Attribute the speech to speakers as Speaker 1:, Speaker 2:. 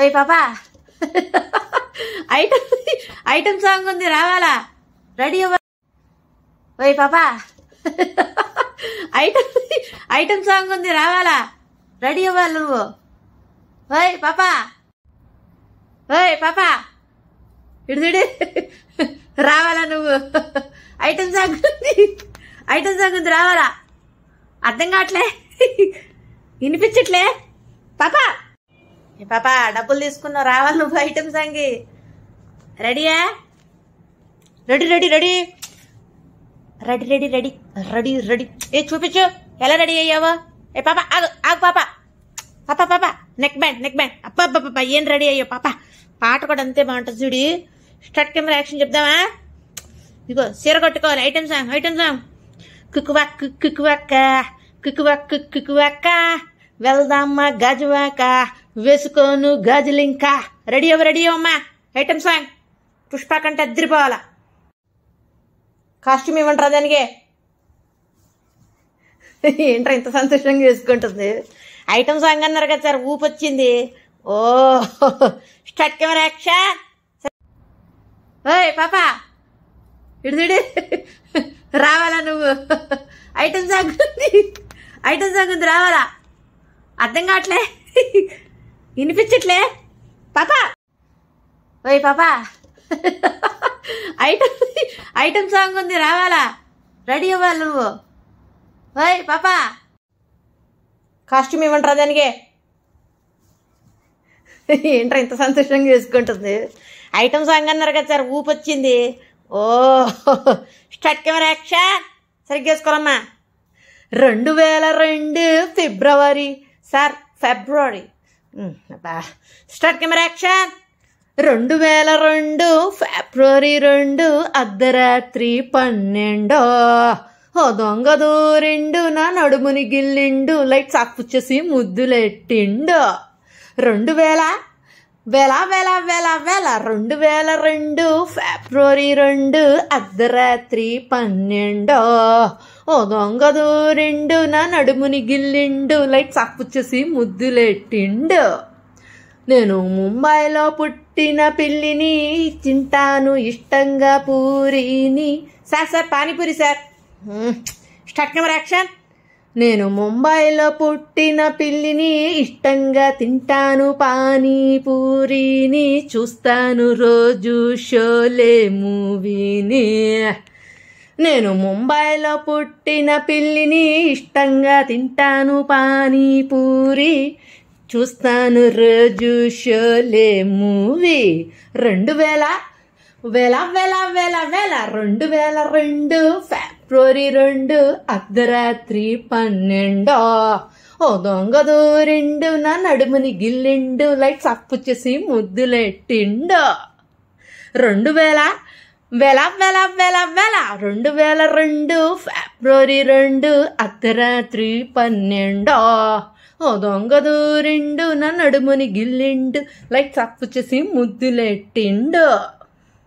Speaker 1: ఓయ్ పాపా item item song ఉంది రావాలా రెడీ అవ్వ ఓయ్ పాపా ఐటమ్ ఐటమ్ సాంగ్ ఉంది రావాలా రెడీ అవ్వాలి నువ్వు ఓయ్ పాపా ఓయ్ పాపా ఇడుదుడి రావాలా నువ్వు ఐటమ్ సాంగ్ ఉంది ఐటమ్ సాంగ్ ఉంది రావాలా అర్థం కావట్లే వినిపించట్లే పాపా పాప డబ్బులు తీసుకున్నావు రావాలి నువ్వు ఐటమ్ సంగి రెడీయా ready ready ready ready ready ready ready ready ఏ చూపించు ఎలా రెడీ అయ్యావా ఏ పాప ఆగు ఆగు పాప పాప పాప నెక్ బ్యాండ్ నెక్ బ్యాండ్ అప్ప ఏం రెడీ అయ్యో పాప పాట కూడా అంతే బాగుంటుంది చూడి స్టార్ట్ కెమెరా యాక్షన్ చెప్దామా ఇగో సీర కొట్టుకోవాలి ఐటమ్ సాంగ్ ఐటమ్ సాంగ్ కుక్కువా వాక్ కుక్కువా వాక్క వెళ్దామ్మా గజవాక వేసుకోను గజలింకా రెడీ అవ్వ రెడీ అమ్మా ఐటమ్ సాంగ్ పుష్ప కంటే అద్దరిపోవాలా కాస్ట్యూమ్ ఇవ్వంటారా దానికి ఏంట్రా ఇంత సంతోషంగా వేసుకుంటుంది ఐటమ్ సాంగ్ అన్నారు కదా సార్ ఊపొచ్చింది ఓ స్టార్ట్ కెమెరా యాక్షన్ ఓయ్ పాప ఇడిదిడి రావాలా నువ్వు ఐటమ్ సాంగ్ ఉంది ఐటమ్ సాంగ్ ఉంది రావాలా అర్థం కావట్లే వినిపించట్లే పాపా ఓయ్ పాపా ఐటమ్ ఐటమ్ సాంగ్ ఉంది రావాలా రెడీ అవ్వాలి నువ్వు ఓయ్ పాపా కాస్ట్యూమ్ ఇవ్వంటారా దానికి ఏంట్రా ఇంత సంతోషంగా చేసుకుంటుంది ఐటమ్ సాంగ్ అన్నారు కదా సార్ ఊపొచ్చింది ఓ స్టార్ట్ కెమెరా యాక్షన్ సరిగ్గా చేసుకోవాలమ్మా
Speaker 2: రెండు వేల రెండు ఫిబ్రవరి సార్ ఫిబ్రవరి స్టార్ట్ కెమెరా యాక్షన్ రెండు వేల రెండు ఫిబ్రవరి రెండు అర్ధరాత్రి పన్నెండో ఓ దొంగ దూరిండు నా నడుముని గిల్లిండు లైట్స్ ఆఫ్చేసి ముద్దులెట్టిండు రెండు వేల వేల వేల వేల వేల రెండు వేల రెండు ఫిబ్రవరి రెండు అర్ధరాత్రి పన్నెండో ఓ దొంగదు రెండు నా నడుముని గిల్లిండు లైట్స్ ఆకుపుచ్చేసి ముద్దులెట్టిండు నేను ముంబైలో పుట్టిన పిల్లిని తింటాను ఇష్టంగా పూరిని sir sir panipuri sir start camera action నేను ముంబైలో పుట్టిన పిల్లిని ఇష్టంగా తింటాను పానీపూరిని చూస్తాను రోజు షోలే మూవీని నేను ముంబైలో పుట్టిన పిల్లిని ఇష్టంగా తింటాను పానీపూరి చూస్తాను రోజు షోలే మూవీ రెండు వేల వేల వేల వేల వేల రెండు వేల రెండు ఫిబ్రవరి రెండు అర్ధరాత్రి పన్నెండో ఓ దొంగ దూరిండు నా నడుముని గిల్లిండు లైట్స్ అప్పు చేసి ముద్దులెట్టిండో రెండు వేల వెల వెల వెల వెల రెండు వేల రెండు ఫిబ్రవరి రెండు అర్ధరాత్రి పన్నెండో ఓ దొంగదూరిండు నా నడుముని గిల్లిండు లైట్స్ అప్పు చేసి ముద్దులెట్టిండు